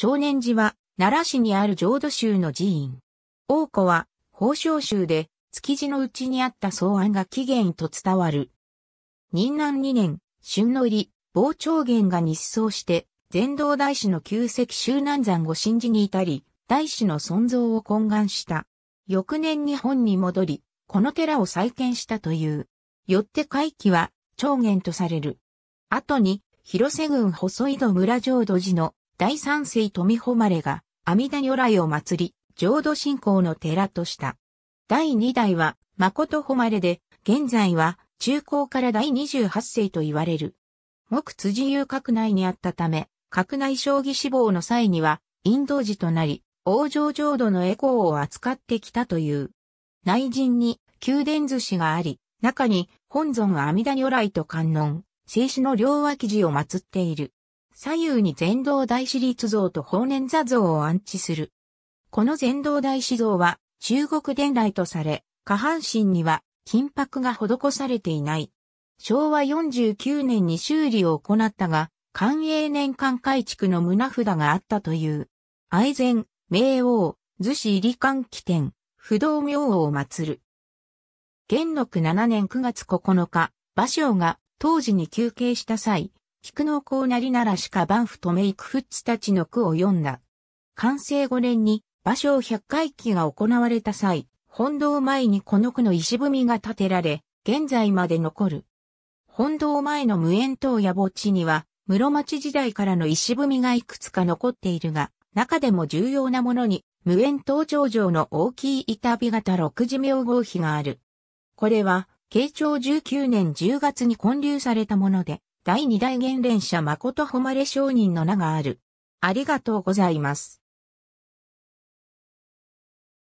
少年寺は、奈良市にある浄土宗の寺院。王子は、宝生宗で、築地のうちにあった草案が起源と伝わる。任南2年、春の入り、傍聴源が日葬して、全道大師の旧跡周南山を信じに至り、大師の尊像を懇願した。翌年日本に戻り、この寺を再建したという。よって回帰は、長元とされる。後に、広瀬郡細井戸村浄土寺の第三世富誉が阿弥陀如来を祭り、浄土信仰の寺とした。第二代は誠誉で、現在は中高から第28世と言われる。木辻遊閣内にあったため、閣内将棋志望の際には、陰道寺となり、王城浄土のエコーを扱ってきたという。内陣に宮殿寿司があり、中に本尊阿弥陀如来と観音、静止の両脇寺を祀っている。左右に全道大師立像と法然座像を安置する。この全道大師像は中国伝来とされ、下半身には金箔が施されていない。昭和49年に修理を行ったが、寛永年間改築の胸札があったという。愛禅、明王、図師入り換気店、不動明王を祀る。元禄7年9月9日、馬匠が当時に休憩した際、菊の子なりならしかバンフとメイクフッツたちの句を読んだ。完成5年に、芭蕉百回忌が行われた際、本堂前にこの句の石踏みが建てられ、現在まで残る。本堂前の無縁塔や墓地には、室町時代からの石踏みがいくつか残っているが、中でも重要なものに、無縁塔頂上の大きい板火型六字名号碑がある。これは、慶長19年10月に建立されたもので、第二代原連者誠誉れ商人の名がある。ありがとうございます。